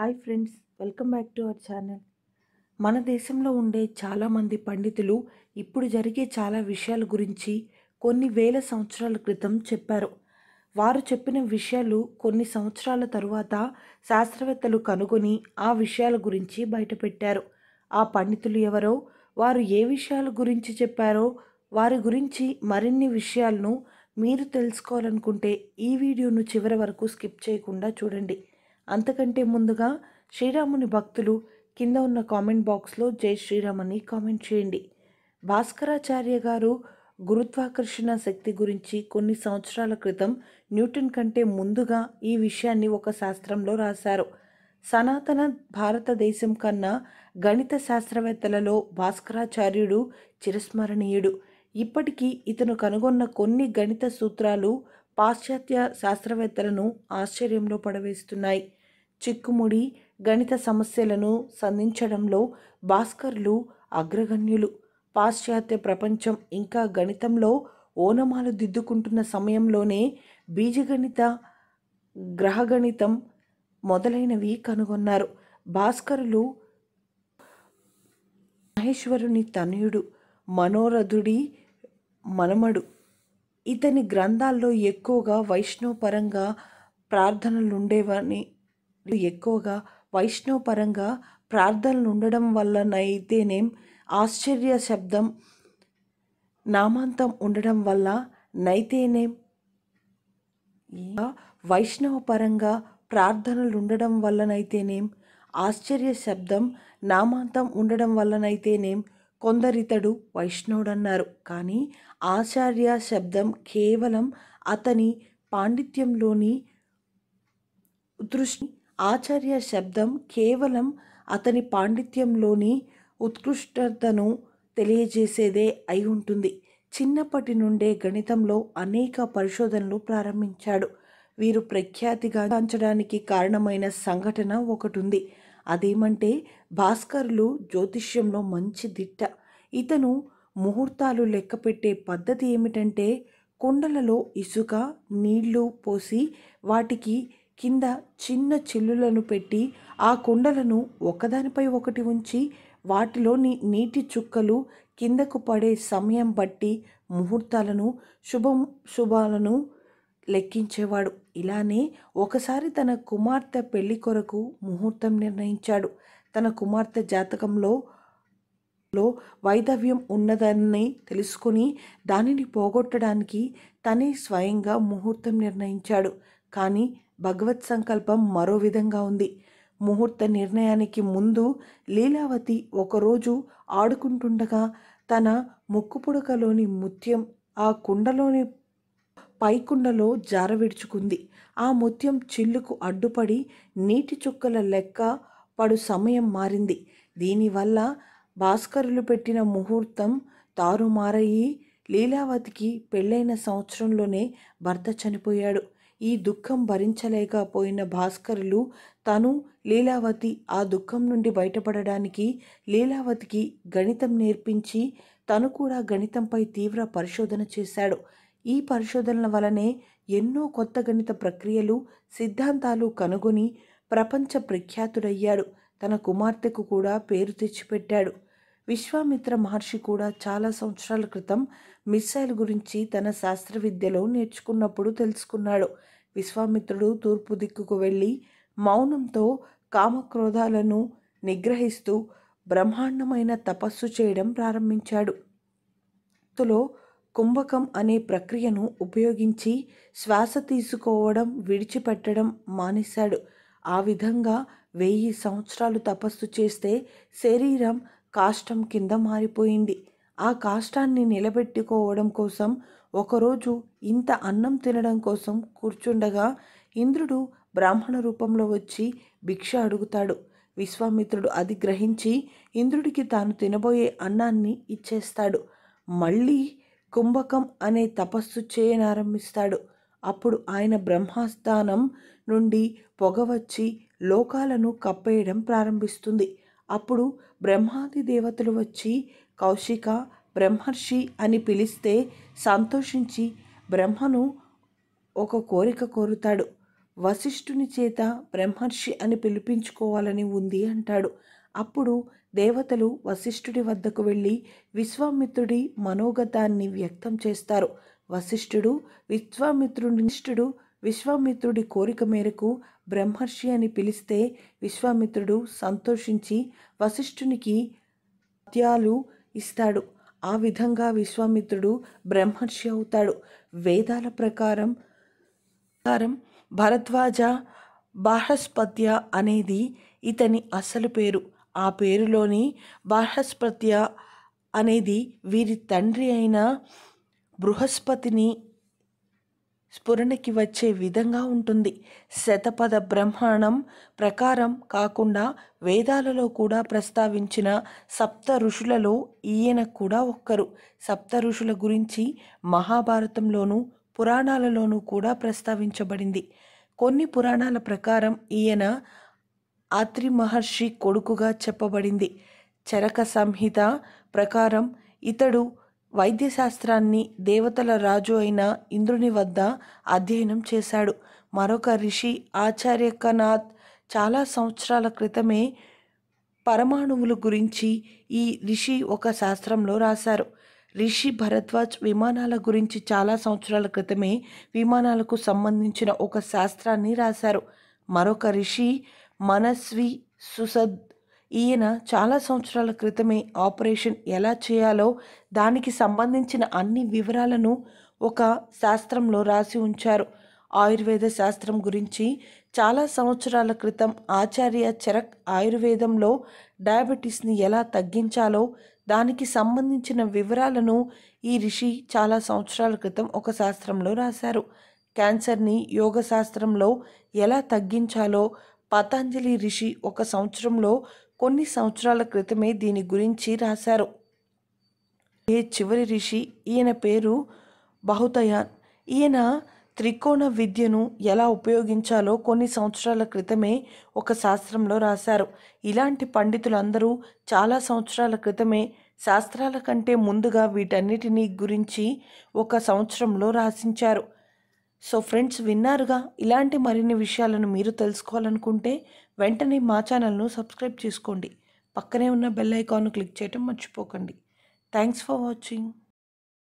hi friends welcome back to our channel మన దేశంలో ఉండే చాలామంది పండితులు ఇప్పుడు జరిగే చాలా విషయాల గురించి కొన్ని వేల సంవత్సరాల క్రితం చెప్పారు వారు చెప్పిన విషయాలు కొన్ని సంవత్సరాల తరువాత శాస్త్రవేత్తలు కనుగొని ఆ విషయాల గురించి బయటపెట్టారు ఆ పండితులు ఎవరో వారు ఏ విషయాల గురించి చెప్పారో వారి గురించి మరిన్ని విషయాలను మీరు తెలుసుకోవాలనుకుంటే ఈ వీడియోను చివరి వరకు స్కిప్ చేయకుండా చూడండి అంతకంటే ముందుగా శ్రీరాముని భక్తులు కింద ఉన్న కామెంట్ బాక్స్లో జై శ్రీరామ్ అని కామెంట్ చేయండి భాస్కరాచార్య గారు గురుత్వాకర్షణ శక్తి గురించి కొన్ని సంవత్సరాల క్రితం న్యూటన్ కంటే ముందుగా ఈ విషయాన్ని ఒక శాస్త్రంలో రాశారు సనాతన భారతదేశం కన్నా గణిత శాస్త్రవేత్తలలో భాస్కరాచార్యుడు చిరస్మరణీయుడు ఇప్పటికీ ఇతను కనుగొన్న కొన్ని గణిత సూత్రాలు పాశ్చాత్య శాస్త్రవేత్తలను ఆశ్చర్యంలో పడవేస్తున్నాయి చిక్కుముడి గణిత సమస్యలను సంధించడంలో భాస్కర్లు అగ్రగణ్యులు పాశ్చాత్య ప్రపంచం ఇంకా గణితంలో ఓనమాలు దిద్దుకుంటున్న సమయంలోనే బీజగణిత గ్రహగణితం మొదలైనవి కనుగొన్నారు భాస్కరులు మహేశ్వరుని తనయుడు మనోరథుడి మనమడు ఇతని గ్రంథాల్లో ఎక్కువగా వైష్ణవపరంగా ప్రార్థనలుండేవని ఎక్కువగా వైష్ణవపరంగా ప్రార్థనలు ఉండడం వల్లనైతేనేం ఆశ్చర్య శబ్దం నామాంతం ఉండడం వల్ల నైతేనేం వైష్ణవపరంగా ప్రార్థనలు ఉండడం వల్లనైతేనేం ఆశ్చర్య శబ్దం నామాంతం ఉండడం వల్లనైతేనేం కొందరితడు వైష్ణవుడన్నారు కానీ ఆచార్య శబ్దం కేవలం అతని పాండిత్యంలోని దృష్టి ఆచార్య శబ్దం కేవలం అతని పాండిత్యంలోని ఉత్కృష్టతను తెలియజేసేదే అయి ఉంటుంది చిన్నప్పటి నుండే గణితంలో అనేక పరిశోధనలు ప్రారంభించాడు వీరు ప్రఖ్యాతిగా దాంచడానికి కారణమైన సంఘటన ఒకటి ఉంది అదేమంటే భాస్కర్లు జ్యోతిష్యంలో మంచి దిట్ట ఇతను ముహూర్తాలు లెక్కపెట్టే పద్ధతి ఏమిటంటే కుండలలో ఇసుక నీళ్లు పోసి వాటికి కింద చిన్న చిల్లులను పెట్టి ఆ కుండలను ఒకదానిపై ఒకటి ఉంచి వాటిలోని నీటి చుక్కలు కిందకు పడే సమయం బట్టి ముహూర్తాలను శుభం శుభాలను లెక్కించేవాడు ఇలానే ఒకసారి తన కుమార్తె పెళ్లి కొరకు ముహూర్తం నిర్ణయించాడు తన కుమార్తె జాతకంలో లో వైదవ్యం ఉన్నదని తెలుసుకుని దానిని పోగొట్టడానికి తనే స్వయంగా ముహూర్తం నిర్ణయించాడు కానీ భగవత్ సంకల్పం మరో విధంగా ఉంది ముహూర్త నిర్ణయానికి ముందు లీలావతి ఒకరోజు ఆడుకుంటుండగా తన ముక్కుపుడకలోని ముత్యం ఆ కుండలోని పైకుండలో జార విడుచుకుంది ఆ ముత్యం చిల్లుకు అడ్డుపడి నీటి చుక్కల లెక్క పడు సమయం మారింది దీనివల్ల భాస్కరులు పెట్టిన ముహూర్తం తారుమారయ్యి లీలావతికి పెళ్ళైన సంవత్సరంలోనే భర్త చనిపోయాడు ఈ దుఃఖం భరించలేకపోయిన భాస్కరులు తను లీలావతి ఆ దుఃఖం నుండి బయటపడడానికి లీలావతికి గణితం నేర్పించి తను కూడా గణితంపై తీవ్ర పరిశోధన చేశాడు ఈ పరిశోధనల వలనే ఎన్నో కొత్త గణిత ప్రక్రియలు సిద్ధాంతాలు కనుగొని ప్రపంచ ప్రఖ్యాతుడయ్యాడు తన కుమార్తెకు కూడా పేరు తెచ్చిపెట్టాడు విశ్వామిత్ర మహర్షి కూడా చాలా సంవత్సరాల క్రితం మిస్సైల్ గురించి తన శాస్త్ర విద్యలో నేర్చుకున్నప్పుడు తెలుసుకున్నాడు విశ్వామిత్రుడు తూర్పు దిక్కుకు వెళ్ళి మౌనంతో కామక్రోధాలను నిగ్రహిస్తూ బ్రహ్మాండమైన తపస్సు చేయడం ప్రారంభించాడు తులో కుంభకం అనే ప్రక్రియను ఉపయోగించి శ్వాస తీసుకోవడం విడిచిపెట్టడం మానేశాడు ఆ విధంగా వెయ్యి సంవత్సరాలు తపస్సు చేస్తే శరీరం కాష్టం కింద మారిపోయింది ఆ కాష్టాన్ని నిలబెట్టుకోవడం కోసం ఒకరోజు ఇంత అన్నం తినడం కోసం కూర్చుండగా ఇంద్రుడు బ్రాహ్మణ రూపంలో వచ్చి భిక్ష అడుగుతాడు విశ్వామిత్రుడు అది గ్రహించి ఇంద్రుడికి తాను తినబోయే అన్నాన్ని ఇచ్చేస్తాడు మళ్ళీ కుంభకం అనే తపస్సు చేయనారంభిస్తాడు అప్పుడు ఆయన బ్రహ్మాస్థానం నుండి పొగ వచ్చి లోకాలను కప్పేయడం ప్రారంభిస్తుంది అప్పుడు బ్రహ్మాది దేవతలు వచ్చి కౌశిక బ్రహ్మర్షి అని పిలిస్తే సంతోషించి బ్రహ్మను ఒక కోరిక కోరుతాడు వశిష్ఠుని చేత బ్రహ్మర్షి అని పిలిపించుకోవాలని ఉంది అంటాడు అప్పుడు దేవతలు వశిష్ఠుడి వద్దకు వెళ్ళి విశ్వామిత్రుడి మనోగతాన్ని వ్యక్తం చేస్తారు వశిష్ఠుడు విశ్వామిత్రుడిష్ఠుడు విశ్వామిత్రుడి కోరిక మేరకు బ్రహ్మర్షి అని పిలిస్తే విశ్వామిత్రుడు సంతోషించి వశిష్ఠునికి పద్యాలు ఇస్తాడు ఆ విధంగా విశ్వామిత్రుడు బ్రహ్మర్షి అవుతాడు వేదాల ప్రకారం ప్రకారం భరద్వాజ బాహస్పత్య అనేది ఇతని అసలు పేరు ఆ పేరులోని బాహస్పత్య అనేది వీరి తండ్రి అయిన బృహస్పతిని స్ఫురణకి వచ్చే విధంగా ఉంటుంది శతపద బ్రహ్మాండం ప్రకారం కాకుండా వేదాలలో కూడా ప్రస్తావించిన సప్త ఋషులలో ఈయన కూడా ఒక్కరు సప్త ఋషుల గురించి మహాభారతంలోనూ పురాణాలలోనూ కూడా ప్రస్తావించబడింది కొన్ని పురాణాల ప్రకారం ఈయన ఆత్రి మహర్షి కొడుకుగా చెప్పబడింది చరక సంహిత ప్రకారం ఇతడు వైద్యశాస్త్రాన్ని దేవతల రాజు అయిన ఇంద్రుని వద్ద అధ్యయనం చేశాడు మరొక ఋషి ఆచార్యకనాథ్ చాలా సంవత్సరాల క్రితమే పరమాణువుల గురించి ఈ రిషి ఒక శాస్త్రంలో రాశారు రిషి భరద్వాజ్ విమానాల గురించి చాలా సంవత్సరాల క్రితమే విమానాలకు సంబంధించిన ఒక శాస్త్రాన్ని రాశారు మరొక రిషి మనస్వి సుసద్ ఈయన చాలా సంవత్సరాల క్రితమే ఆపరేషన్ ఎలా చేయాలో దానికి సంబంధించిన అన్ని వివరాలను ఒక శాస్త్రంలో రాసి ఉంచారు ఆయుర్వేద శాస్త్రం గురించి చాలా సంవత్సరాల క్రితం ఆచార్య చరక్ ఆయుర్వేదంలో డయాబెటీస్ని ఎలా తగ్గించాలో దానికి సంబంధించిన వివరాలను ఈ రిషి చాలా సంవత్సరాల క్రితం ఒక శాస్త్రంలో రాశారు క్యాన్సర్ని యోగ శాస్త్రంలో ఎలా తగ్గించాలో పతంజలి రిషి ఒక సంవత్సరంలో కొన్ని సంవత్సరాల క్రితమే దీని గురించి రాశారు ఏ చివరి ఋషి ఈయన పేరు బహుతయాన్ ఈయన త్రికోణ విద్యను ఎలా ఉపయోగించాలో కొన్ని సంవత్సరాల క్రితమే ఒక శాస్త్రంలో రాశారు ఇలాంటి పండితులందరూ చాలా సంవత్సరాల క్రితమే శాస్త్రాల కంటే ముందుగా వీటన్నిటినీ గురించి ఒక సంవత్సరంలో రాసించారు సో ఫ్రెండ్స్ విన్నారుగా ఇలాంటి మరిన్ని విషయాలను మీరు తెలుసుకోవాలనుకుంటే వెంటనే మా ఛానల్ను సబ్స్క్రైబ్ చేసుకోండి పక్కనే ఉన్న బెల్ ఐకాన్ను క్లిక్ చేయటం మర్చిపోకండి థ్యాంక్స్ ఫర్ వాచింగ్